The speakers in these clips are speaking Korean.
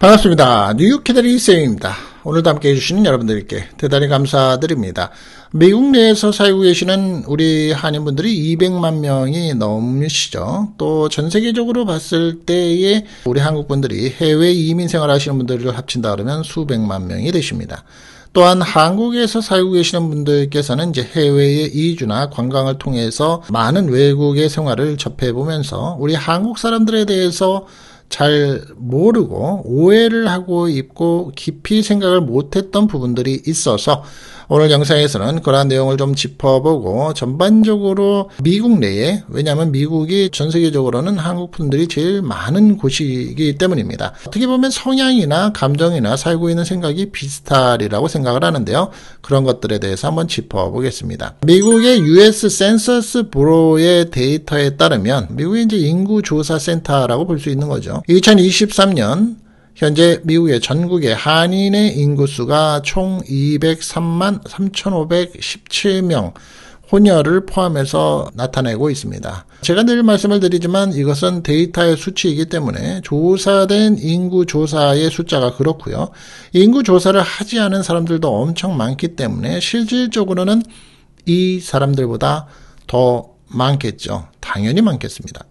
반갑습니다. 뉴욕 캐다리 쌤입니다. 오늘도 함께 해주시는 여러분들께 대단히 감사드립니다. 미국 내에서 살고 계시는 우리 한인분들이 200만 명이 넘으시죠. 또 전 세계적으로 봤을 때에 우리 한국분들이 해외 이민 생활하시는 분들을 합친다 그러면 수백만 명이 되십니다. 또한 한국에서 살고 계시는 분들께서는 이제 해외의 이주나 관광을 통해서 많은 외국의 생활을 접해보면서 우리 한국 사람들에 대해서 잘 모르고 오해를 하고 있고 깊이 생각을 못했던 부분들이 있어서 오늘 영상에서는 그러한 내용을 좀 짚어보고 전반적으로 미국 내에 왜냐하면 미국이 전 세계적으로는 한국 분들이 제일 많은 곳이기 때문입니다. 어떻게 보면 성향이나 감정이나 살고 있는 생각이 비슷하리라고 생각을 하는데요. 그런 것들에 대해서 한번 짚어보겠습니다. 미국의 US 센서스 브로의 데이터에 따르면 미국의 이제 인구 조사 센터라고 볼 수 있는 거죠. 2023년 현재 미국의 전국의 한인의 인구수가 총 203만 3,517명, 혼혈을 포함해서 나타내고 있습니다. 제가 늘 말씀을 드리지만 이것은 데이터의 수치이기 때문에 조사된 인구 조사의 숫자가 그렇고요. 인구 조사를 하지 않은 사람들도 엄청 많기 때문에 실질적으로는 이 사람들보다 더 많겠죠. 당연히 많겠습니다.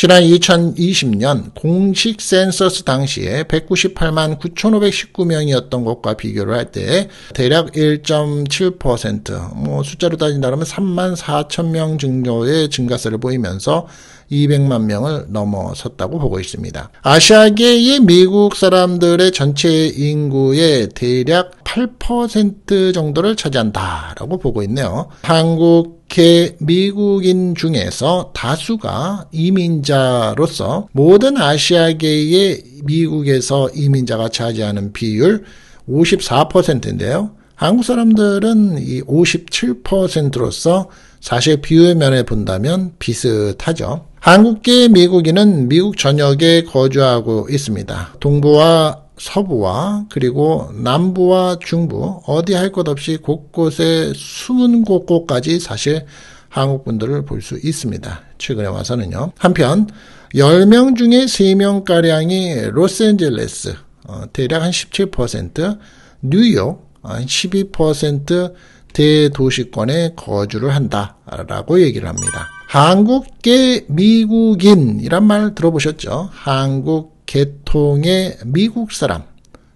지난 2020년 공식 센서스 당시에 198만 9,519명이었던 것과 비교를 할 때 대략 1.7%, 뭐 숫자로 따진다면 3만 4천 명 정도의 증가세를 보이면서 200만 명을 넘어섰다고 보고 있습니다. 아시아계의 미국 사람들의 전체 인구의 대략 8% 정도를 차지한다라고 보고 있네요. 한국 개 미국인 중에서 다수가 이민자로서 모든 아시아계의 미국에서 이민자가 차지하는 비율 54%인데요. 한국 사람들은 이 57%로서 사실 비율면에 본다면 비슷하죠. 한국계 미국인은 미국 전역에 거주하고 있습니다. 동부와 서부와 그리고 남부와 중부 어디 할 것 없이 곳곳에 숨은 곳곳까지 사실 한국 분들을 볼 수 있습니다. 최근에 와서는요. 한편 10명 중에 3명가량이 로스앤젤레스 어, 대략 한 17%, 뉴욕 어, 한12% 대도시권에 거주를 한다라고 얘기를 합니다. 한국계 미국인이란 말 들어보셨죠? 한국 계통의 미국 사람,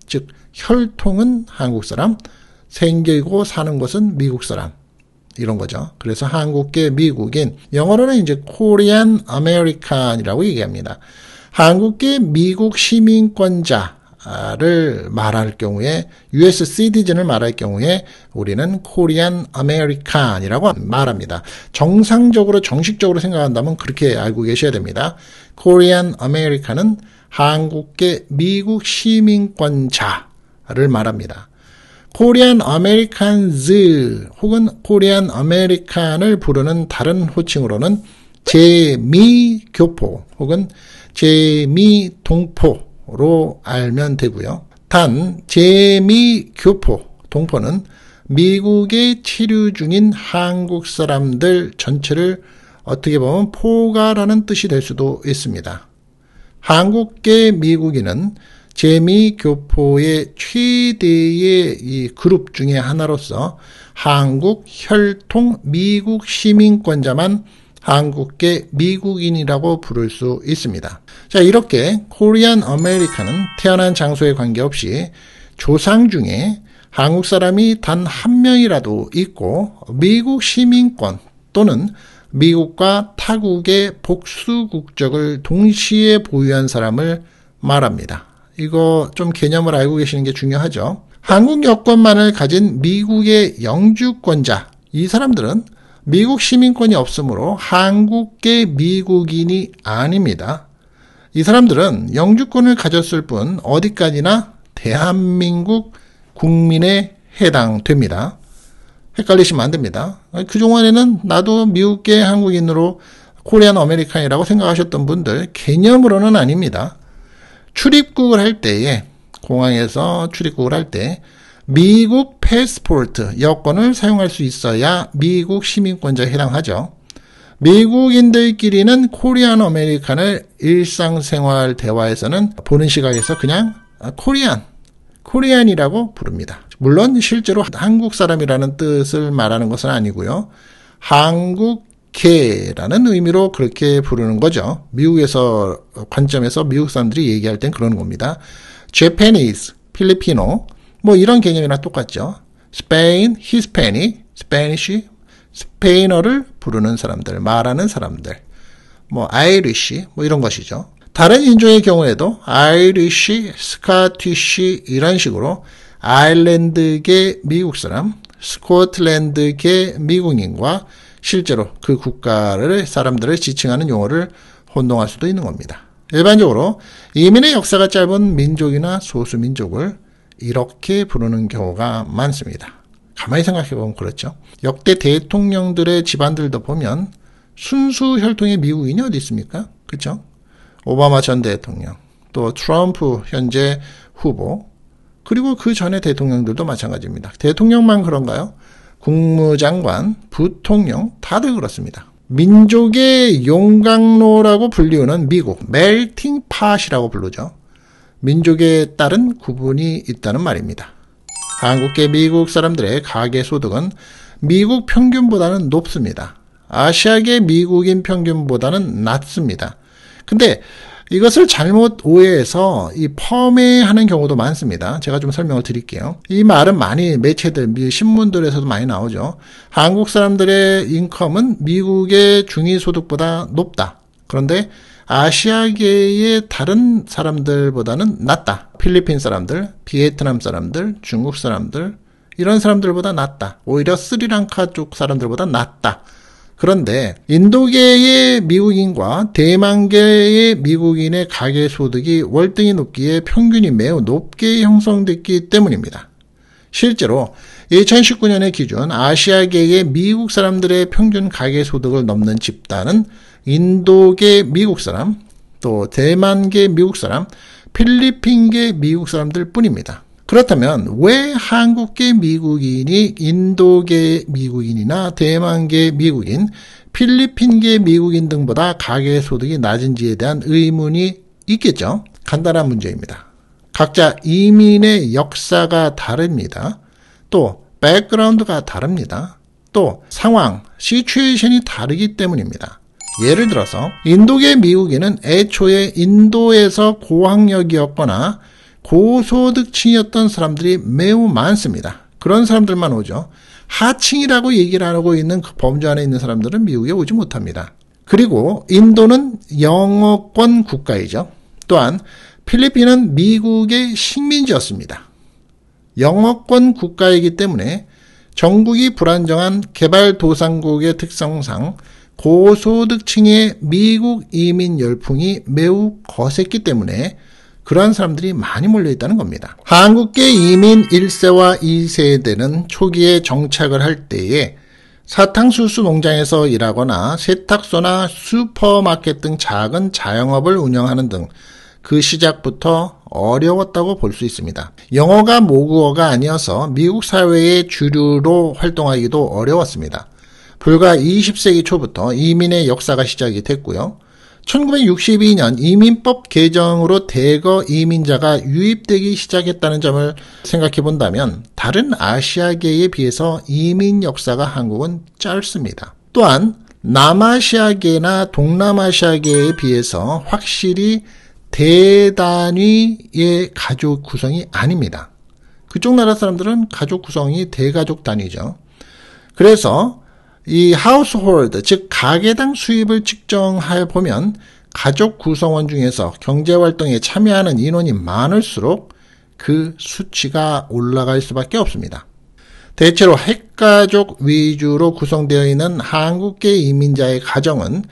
즉 혈통은 한국 사람, 생기고 사는 것은 미국 사람. 이런 거죠. 그래서 한국계 미국인, 영어로는 이제 Korean American이라고 얘기합니다. 한국계 미국 시민권자, 를 말할 경우에 US citizen을 말할 경우에 우리는 Korean American이라고 말합니다. 정상적으로 정식적으로 생각한다면 그렇게 알고 계셔야 됩니다. Korean American은 한국계 미국 시민권자를 말합니다. 코리안 아메리칸즈 혹은 코리안 아메리칸을 부르는 다른 호칭으로는 제미교포 혹은 제미동포 정도로 알면 되고요. 단 재미 교포 동포는 미국에 치료 중인 한국 사람들 전체를 어떻게 보면 포괄하는 뜻이 될 수도 있습니다. 한국계 미국인은 재미교포의 최대의 이 그룹 중의 하나로서 한국 혈통 미국 시민권자만 한국계 미국인이라고 부를 수 있습니다. 자, 이렇게 코리안 아메리카는 태어난 장소에 관계없이 조상 중에 한국 사람이 단 한 명이라도 있고 미국 시민권 또는 미국과 타국의 복수 국적을 동시에 보유한 사람을 말합니다. 이거 좀 개념을 알고 계시는 게 중요하죠. 한국 여권만을 가진 미국의 영주권자, 이 사람들은 미국 시민권이 없으므로 한국계 미국인이 아닙니다. 이 사람들은 영주권을 가졌을 뿐 어디까지나 대한민국 국민에 해당됩니다. 헷갈리시면 안 됩니다. 그동안에는 나도 미국계 한국인으로 코리안 아메리칸이라고 생각하셨던 분들 개념으로는 아닙니다. 출입국을 할 때에 공항에서 출입국을 할때 미국 패스포트 여권을 사용할 수 있어야 미국 시민권자에 해당하죠. 미국인들끼리는 코리안 아메리칸을 일상생활 대화에서는 보는 시각에서 그냥 코리안, 코리안이라고 부릅니다. 물론 실제로 한국 사람이라는 뜻을 말하는 것은 아니고요. 한국계라는 의미로 그렇게 부르는 거죠. 미국에서 관점에서 미국 사람들이 얘기할 땐 그런 겁니다. Japanese, 필리핀어, 뭐 이런 개념이랑 똑같죠. 스페인, 히스패닉, 스페니쉬, 스페인어를 부르는 사람들, 말하는 사람들, 뭐 아이리쉬, 뭐 이런 것이죠. 다른 인종의 경우에도 아이리쉬, 스카티쉬 이런 식으로 아일랜드계 미국 사람, 스코틀랜드계 미국인과 실제로 그 국가를 사람들을 지칭하는 용어를 혼동할 수도 있는 겁니다. 일반적으로 이민의 역사가 짧은 민족이나 소수민족을 이렇게 부르는 경우가 많습니다. 가만히 생각해 보면 그렇죠. 역대 대통령들의 집안들도 보면 순수 혈통의 미국인이 어디 있습니까? 그렇죠? 오바마 전 대통령, 또 트럼프 현재 후보, 그리고 그 전에 대통령들도 마찬가지입니다. 대통령만 그런가요? 국무장관, 부통령 다들 그렇습니다. 민족의 용광로라고 불리우는 미국, 멜팅팟이라고 부르죠. 민족에 따른 구분이 있다는 말입니다. 한국계 미국 사람들의 가계소득은 미국 평균보다는 높습니다. 아시아계 미국인 평균보다는 낮습니다. 근데 이것을 잘못 오해해서 이 펌해하는 경우도 많습니다. 제가 좀 설명을 드릴게요. 이 말은 많이 매체들, 신문들에서도 많이 나오죠. 한국 사람들의 인컴은 미국의 중위소득보다 높다. 그런데 아시아계의 다른 사람들보다는 낫다. 필리핀 사람들, 베트남 사람들, 중국 사람들, 이런 사람들보다 낫다. 오히려 스리랑카 쪽 사람들보다 낫다. 그런데 인도계의 미국인과 대만계의 미국인의 가계 소득이 월등히 높기에 평균이 매우 높게 형성됐기 때문입니다. 실제로 2019년의 기준 아시아계의 미국 사람들의 평균 가계 소득을 넘는 집단은 인도계 미국 사람, 또 대만계 미국 사람, 필리핀계 미국 사람들 뿐입니다. 그렇다면 왜 한국계 미국인이 인도계 미국인이나 대만계 미국인, 필리핀계 미국인 등보다 가계 소득이 낮은지에 대한 의문이 있겠죠? 간단한 문제입니다. 각자 이민의 역사가 다릅니다. 또 백그라운드가 다릅니다. 또 상황, 시츄에이션이 다르기 때문입니다. 예를 들어서 인도계 미국인은 애초에 인도에서 고학력이었거나 고소득층이었던 사람들이 매우 많습니다. 그런 사람들만 오죠. 하층이라고 얘기를 하고 있는 그 범주 안에 있는 사람들은 미국에 오지 못합니다. 그리고 인도는 영어권 국가이죠. 또한 필리핀은 미국의 식민지였습니다. 영어권 국가이기 때문에 정국이 불안정한 개발도상국의 특성상 고소득층의 미국 이민 열풍이 매우 거셌기 때문에 그러한 사람들이 많이 몰려있다는 겁니다. 한국계 이민 1세와 2세대는 초기에 정착을 할 때에 사탕수수 농장에서 일하거나 세탁소나 슈퍼마켓 등 작은 자영업을 운영하는 등 그 시작부터 어려웠다고 볼 수 있습니다. 영어가 모국어가 아니어서 미국 사회의 주류로 활동하기도 어려웠습니다. 불과 20세기 초부터 이민의 역사가 시작이 됐고요. 1962년 이민법 개정으로 대거 이민자가 유입되기 시작했다는 점을 생각해 본다면 다른 아시아계에 비해서 이민 역사가 한국은 짧습니다. 또한 남아시아계나 동남아시아계에 비해서 확실히 대단위의 가족 구성이 아닙니다. 그쪽 나라 사람들은 가족 구성이 대가족 단위죠. 그래서 이 하우스홀드, 즉 가계당 수입을 측정해 보면 가족 구성원 중에서 경제활동에 참여하는 인원이 많을수록 그 수치가 올라갈 수밖에 없습니다. 대체로 핵가족 위주로 구성되어 있는 한국계 이민자의 가정은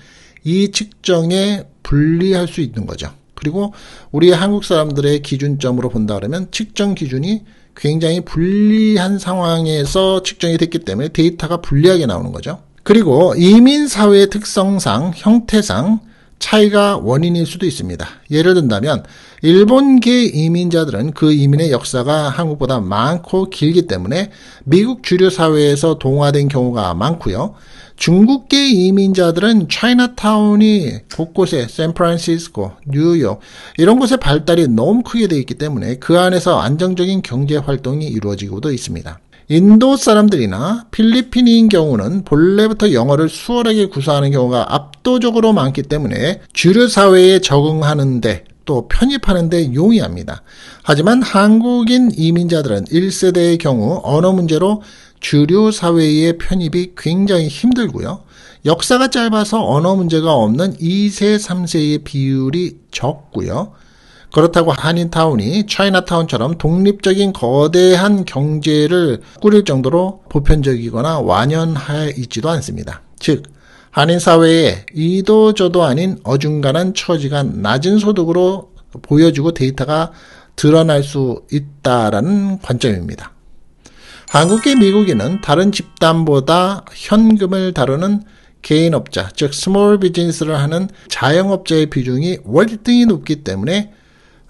이 측정에 불리할수 있는 거죠. 그리고 우리 한국 사람들의 기준점으로 본다 그러면 측정 기준이 굉장히 불리한 상황에서 측정이 됐기 때문에 데이터가 불리하게 나오는 거죠. 그리고 이민사회의 특성상, 형태상 차이가 원인일 수도 있습니다. 예를 든다면, 일본계 이민자들은 그 이민의 역사가 한국보다 많고 길기 때문에 미국 주류 사회에서 동화된 경우가 많고요. 중국계 이민자들은 차이나타운이 곳곳에 샌프란시스코, 뉴욕 이런 곳의 발달이 너무 크게 되어 있기 때문에 그 안에서 안정적인 경제 활동이 이루어지고도 있습니다. 인도 사람들이나 필리핀인 경우는 본래부터 영어를 수월하게 구사하는 경우가 압도적으로 많기 때문에 주류 사회에 적응하는데 또 편입하는데 용이합니다. 하지만 한국인 이민자들은 1세대의 경우 언어 문제로 주류 사회의 편입이 굉장히 힘들고요. 역사가 짧아서 언어 문제가 없는 2세, 3세의 비율이 적고요. 그렇다고 한인타운이 차이나타운처럼 독립적인 거대한 경제를 꾸릴 정도로 보편적이거나 완연해 있지도 않습니다. 즉, 한인 사회의 이도 저도 아닌 어중간한 처지가 낮은 소득으로 보여주고 데이터가 드러날 수 있다라는 관점입니다. 한국계 미국인은 다른 집단보다 현금을 다루는 개인업자, 즉 스몰 비즈니스를 하는 자영업자의 비중이 월등히 높기 때문에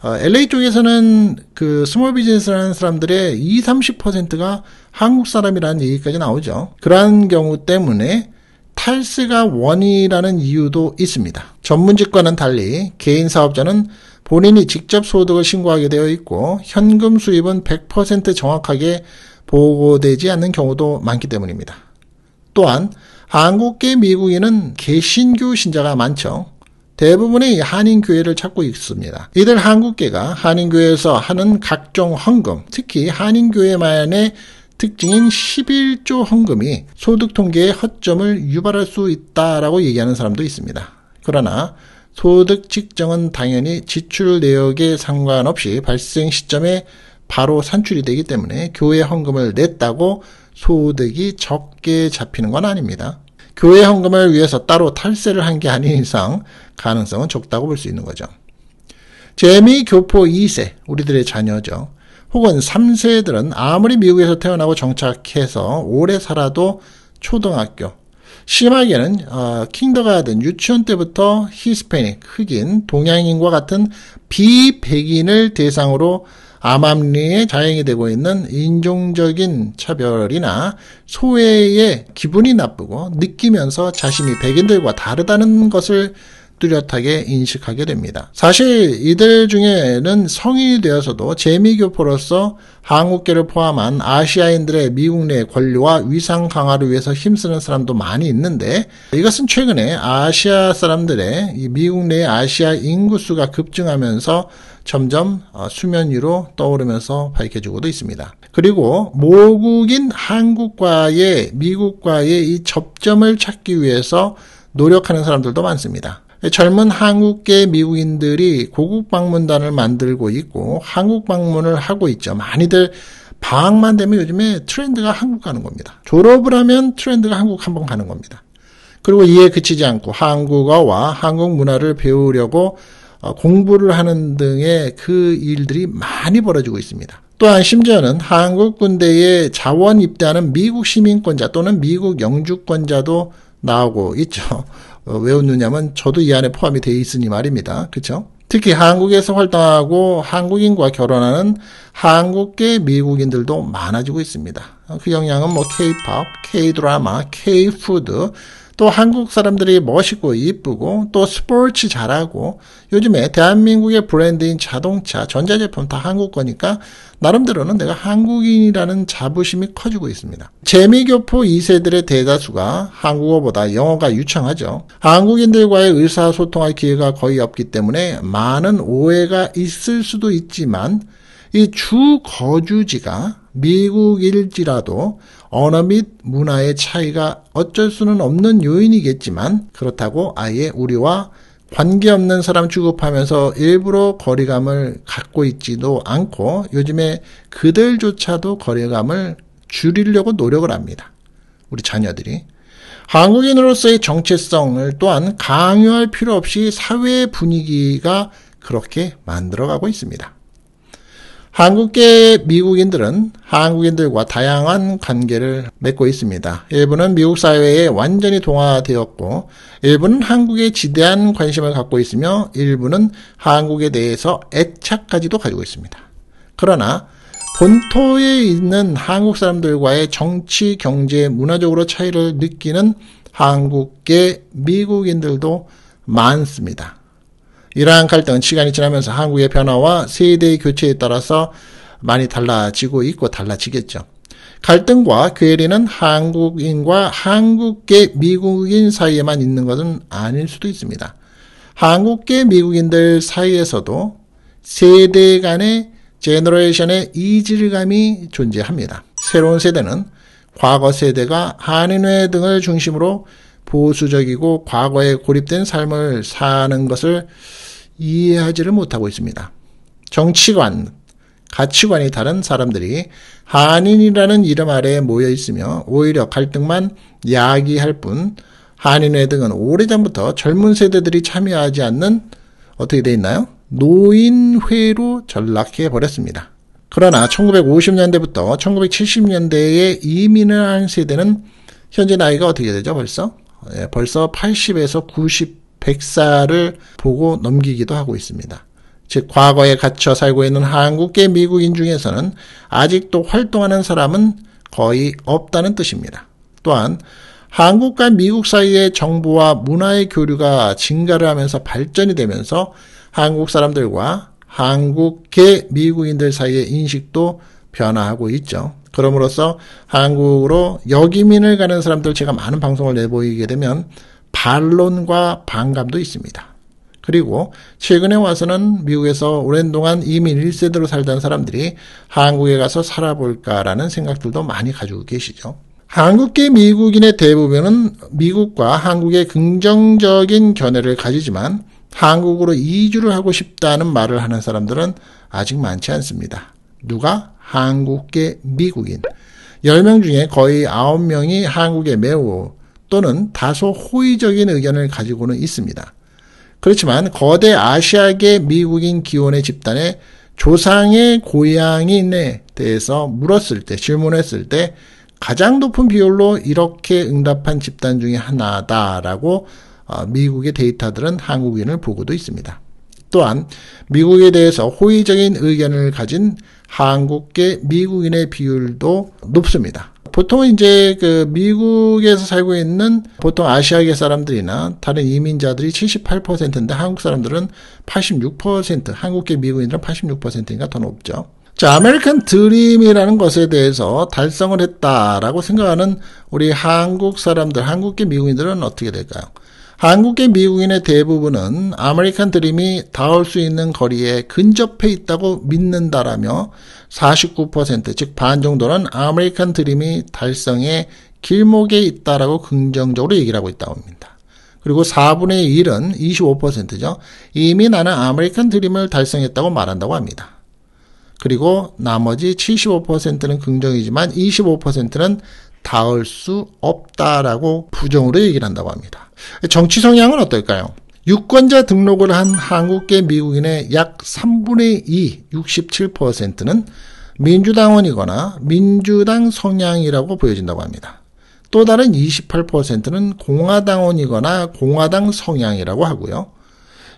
어, LA 쪽에서는 그 스몰 비즈니스를하는 사람들의 20, 30%가 한국 사람이라는 얘기까지 나오죠. 그러한 경우 때문에 탈세가 원이라는 이유도 있습니다. 전문직과는 달리 개인 사업자는 본인이 직접 소득을 신고하게 되어 있고 현금 수입은 100% 정확하게 보고되지 않는 경우도 많기 때문입니다. 또한 한국계 미국인은 개신교 신자가 많죠. 대부분의 한인교회를 찾고 있습니다. 이들 한국계가 한인교회에서 하는 각종 헌금, 특히 한인교회만의 특징인 11조 헌금이 소득통계의 허점을 유발할 수 있다라고 얘기하는 사람도 있습니다. 그러나 소득 측정은 당연히 지출 내역에 상관없이 발생 시점에 바로 산출이 되기 때문에 교회 헌금을 냈다고 소득이 적게 잡히는 건 아닙니다. 교회 헌금을 위해서 따로 탈세를 한 게 아닌 이상 가능성은 적다고 볼 수 있는 거죠. 재미 교포 2세, 우리들의 자녀죠. 혹은 3세들은 아무리 미국에서 태어나고 정착해서 오래 살아도 초등학교, 심하게는 어, 킹더가든 유치원 때부터 히스패닉, 흑인, 동양인과 같은 비백인을 대상으로 암암리에 자행이 되고 있는 인종적인 차별이나 소외의 기분이 나쁘고 느끼면서 자신이 백인들과 다르다는 것을 뚜렷하게 인식하게 됩니다. 사실 이들 중에는 성인이 되어서도 재미교포로서 한국계를 포함한 아시아인들의 미국 내 권리와 위상 강화를 위해서 힘쓰는 사람도 많이 있는데 이것은 최근에 아시아 사람들의 미국 내 아시아 인구수가 급증하면서 점점 어, 수면 위로 떠오르면서 밝혀지고도 있습니다. 그리고 모국인 한국과의 미국과의 이 접점을 찾기 위해서 노력하는 사람들도 많습니다. 젊은 한국계 미국인들이 고국 방문단을 만들고 있고 한국 방문을 하고 있죠. 많이들 방학만 되면 요즘에 트렌드가 한국 가는 겁니다. 졸업을 하면 트렌드가 한국 한번 가는 겁니다. 그리고 이에 그치지 않고 한국어와 한국 문화를 배우려고 어, 공부를 하는 등의 그 일들이 많이 벌어지고 있습니다. 또한 심지어는 한국 군대에 자원 입대하는 미국 시민권자 또는 미국 영주권자도 나오고 있죠. 어, 왜 웃느냐면 저도 이 안에 포함이 돼 있으니 말입니다. 그렇죠? 특히 한국에서 활동하고 한국인과 결혼하는 한국계 미국인들도 많아지고 있습니다. 어, 그 영향은 뭐 K-팝, K-드라마, K-푸드, 또 한국 사람들이 멋있고 이쁘고 또 스포츠 잘하고 요즘에 대한민국의 브랜드인 자동차, 전자제품 다 한국 거니까 나름대로는 내가 한국인이라는 자부심이 커지고 있습니다. 재미교포 2세들의 대다수가 한국어보다 영어가 유창하죠. 한국인들과의 의사소통할 기회가 거의 없기 때문에 많은 오해가 있을 수도 있지만 이 주 거주지가 미국일지라도 언어 및 문화의 차이가 어쩔 수는 없는 요인이겠지만 그렇다고 아예 우리와 관계없는 사람 취급하면서 일부러 거리감을 갖고 있지도 않고 요즘에 그들조차도 거리감을 줄이려고 노력을 합니다. 우리 자녀들이. 한국인으로서의 정체성을 또한 강요할 필요 없이 사회 분위기가 그렇게 만들어가고 있습니다. 한국계 미국인들은 한국인들과 다양한 관계를 맺고 있습니다. 일부는 미국 사회에 완전히 동화되었고, 일부는 한국에 지대한 관심을 갖고 있으며, 일부는 한국에 대해서 애착까지도 가지고 있습니다. 그러나, 본토에 있는 한국 사람들과의 정치, 경제, 문화적으로 차이를 느끼는 한국계 미국인들도 많습니다. 이러한 갈등은 시간이 지나면서 한국의 변화와 세대의 교체에 따라서 많이 달라지고 있고 달라지겠죠. 갈등과 괴리는 한국인과 한국계 미국인 사이에만 있는 것은 아닐 수도 있습니다. 한국계 미국인들 사이에서도 세대 간의 제너레이션의 이질감이 존재합니다. 새로운 세대는 과거 세대가 한인회 등을 중심으로 보수적이고 과거에 고립된 삶을 사는 것을 이해하지를 못하고 있습니다. 정치관, 가치관이 다른 사람들이 한인이라는 이름 아래에 모여 있으며 오히려 갈등만 야기할 뿐 한인회 등은 오래전부터 젊은 세대들이 참여하지 않는 어떻게 돼 있나요? 노인회로 전락해 버렸습니다. 그러나 1950년대부터 1970년대에 이민을 한 세대는 현재 나이가 어떻게 되죠 벌써? 예, 벌써 80에서 90, 100살을 보고 넘기기도 하고 있습니다. 즉, 과거에 갇혀 살고 있는 한국계 미국인 중에서는 아직도 활동하는 사람은 거의 없다는 뜻입니다. 또한 한국과 미국 사이의 정보와 문화의 교류가 증가를 하면서 발전이 되면서 한국 사람들과 한국계 미국인들 사이의 인식도 변화하고 있죠. 그럼으로써 한국으로 여기민을 가는 사람들 제가 많은 방송을 내보이게 되면 반론과 반감도 있습니다. 그리고 최근에 와서는 미국에서 오랜 동안 이민 1세대로 살던 사람들이 한국에 가서 살아볼까라는 생각들도 많이 가지고 계시죠. 한국계 미국인의 대부분은 미국과 한국의 긍정적인 견해를 가지지만 한국으로 이주를 하고 싶다는 말을 하는 사람들은 아직 많지 않습니다. 누가 한국계 미국인 10명 중에 거의 9명이 한국에 매우 또는 다소 호의적인 의견을 가지고는 있습니다. 그렇지만 거대 아시아계 미국인 기원의 집단에 조상의 고향인에 대해서 물었을 때, 질문했을 때 가장 높은 비율로 이렇게 응답한 집단 중에 하나다라고 어, 미국의 데이터들은 한국인을 보고도 있습니다. 또한 미국에 대해서 호의적인 의견을 가진 한국계 미국인의 비율도 높습니다. 보통 이제 그 미국에서 살고 있는 보통 아시아계 사람들이나 다른 이민자들이 78%인데 한국 사람들은 86%, 한국계 미국인들은 8 6인가더 높죠. 자, 아메리칸 드림이라는 것에 대해서 달성을 했다라고 생각하는 우리 한국 사람들, 한국계 미국인들은 어떻게 될까요? 한국의 미국인의 대부분은 아메리칸 드림이 닿을 수 있는 거리에 근접해 있다고 믿는다라며 49%즉 반 정도는 아메리칸 드림이 달성의 길목에 있다라고 긍정적으로 얘기를 하고 있다고 합니다. 그리고 4분의 1은 25%죠. 이미 나는 아메리칸 드림을 달성했다고 말한다고 합니다. 그리고 나머지 75%는 긍정이지만 25%는 닿을 수 없다라고 부정으로 얘기를 한다고 합니다. 정치 성향은 어떨까요? 유권자 등록을 한 한국계 미국인의 약 3분의 2, 67%는 민주당원이거나 민주당 성향이라고 보여진다고 합니다. 또 다른 28%는 공화당원이거나 공화당 성향이라고 하고요.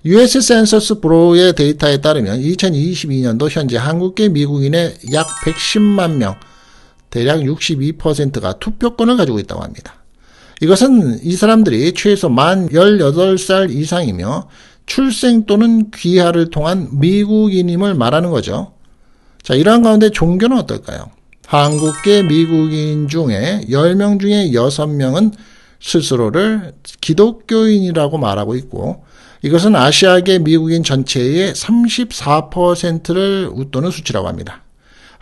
US 센서스 브로의 데이터에 따르면 2022년도 현재 한국계 미국인의 약 110만 명, 대략 62%가 투표권을 가지고 있다고 합니다. 이것은 이 사람들이 최소 만 18살 이상이며 출생 또는 귀하를 통한 미국인임을 말하는 거죠. 자, 이러한 가운데 종교는 어떨까요? 한국계 미국인 중에 10명 중에 6명은 스스로를 기독교인이라고 말하고 있고 이것은 아시아계 미국인 전체의 34%를 웃도는 수치라고 합니다.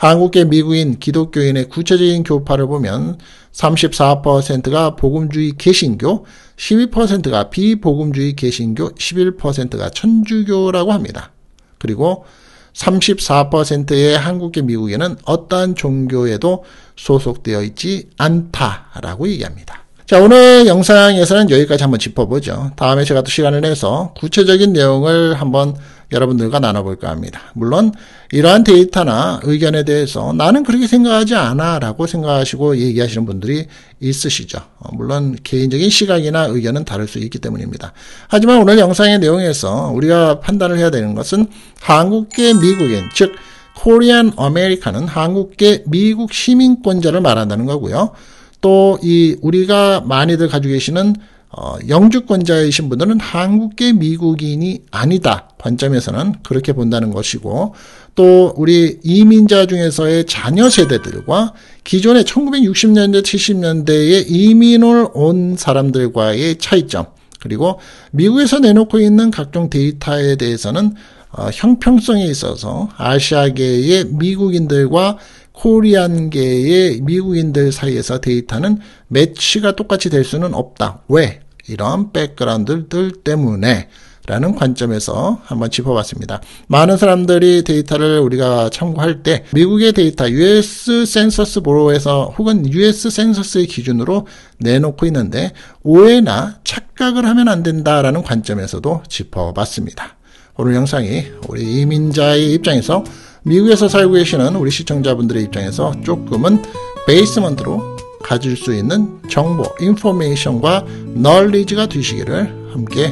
한국계 미국인 기독교인의 구체적인 교파를 보면 34%가 복음주의 개신교, 12%가 비복음주의 개신교, 11%가 천주교라고 합니다. 그리고 34%의 한국계 미국인은 어떠한 종교에도 소속되어 있지 않다라고 얘기합니다. 자, 오늘 영상에서는 여기까지 한번 짚어보죠. 다음에 제가 또 시간을 내서 구체적인 내용을 한번 여러분들과 나눠볼까 합니다. 물론 이러한 데이터나 의견에 대해서 나는 그렇게 생각하지 않아 라고 생각하시고 얘기하시는 분들이 있으시죠. 어, 물론 개인적인 시각이나 의견은 다를 수 있기 때문입니다. 하지만 오늘 영상의 내용에서 우리가 판단을 해야 되는 것은 한국계 미국인, 즉 코리안 아메리카는 한국계 미국 시민권자를 말한다는 거고요. 또 이 우리가 많이들 가지고 계시는 어, 영주권자이신 분들은 한국계 미국인이 아니다 관점에서는 그렇게 본다는 것이고 또 우리 이민자 중에서의 자녀 세대들과 기존의 1960년대 70년대에 이민을 온 사람들과의 차이점 그리고 미국에서 내놓고 있는 각종 데이터에 대해서는 어, 형평성에 있어서 아시아계의 미국인들과 코리안계의 미국인들 사이에서 데이터는 매치가 똑같이 될 수는 없다. 왜? 이런 백그라운드들 때문에 라는 관점에서 한번 짚어봤습니다. 많은 사람들이 데이터를 우리가 참고할 때 미국의 데이터 US 센서스 보로에서 혹은 US 센서스의 기준으로 내놓고 있는데 오해나 착각을 하면 안 된다라는 관점에서도 짚어봤습니다. 오늘 영상이 우리 이민자의 입장에서 미국에서 살고 계시는 우리 시청자분들의 입장에서 조금은 베이스먼트로 가질 수 있는 정보, 인포메이션과 널리지가 되시기를 함께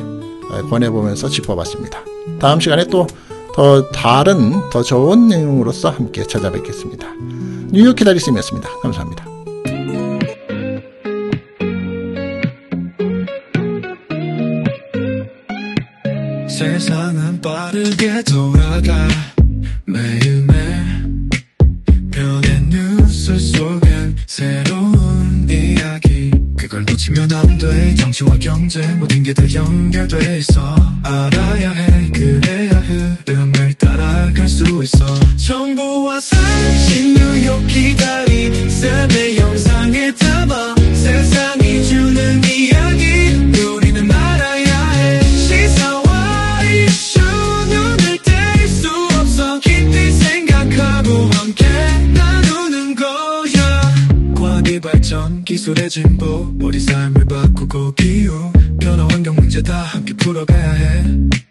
어, 권해보면서 짚어봤습니다. 다음 시간에 또 더 다른, 더 좋은 내용으로서 함께 찾아뵙겠습니다. 뉴욕 기다리스임이었습니다. 감사합니다. 세상은 빠르게 돌아 마음에 변한 눈술 속엔 새로운 이야기 그걸 놓치면 안돼 정치와 경제 모든 게 다 연결돼 있어 알아야 해 그래야 흐름을 따라갈 수 있어 정보와 상식 뉴욕 기다려 진보 우리 삶을 바꾸고 기후 변화 환경 문제 다 함께 풀어가야 해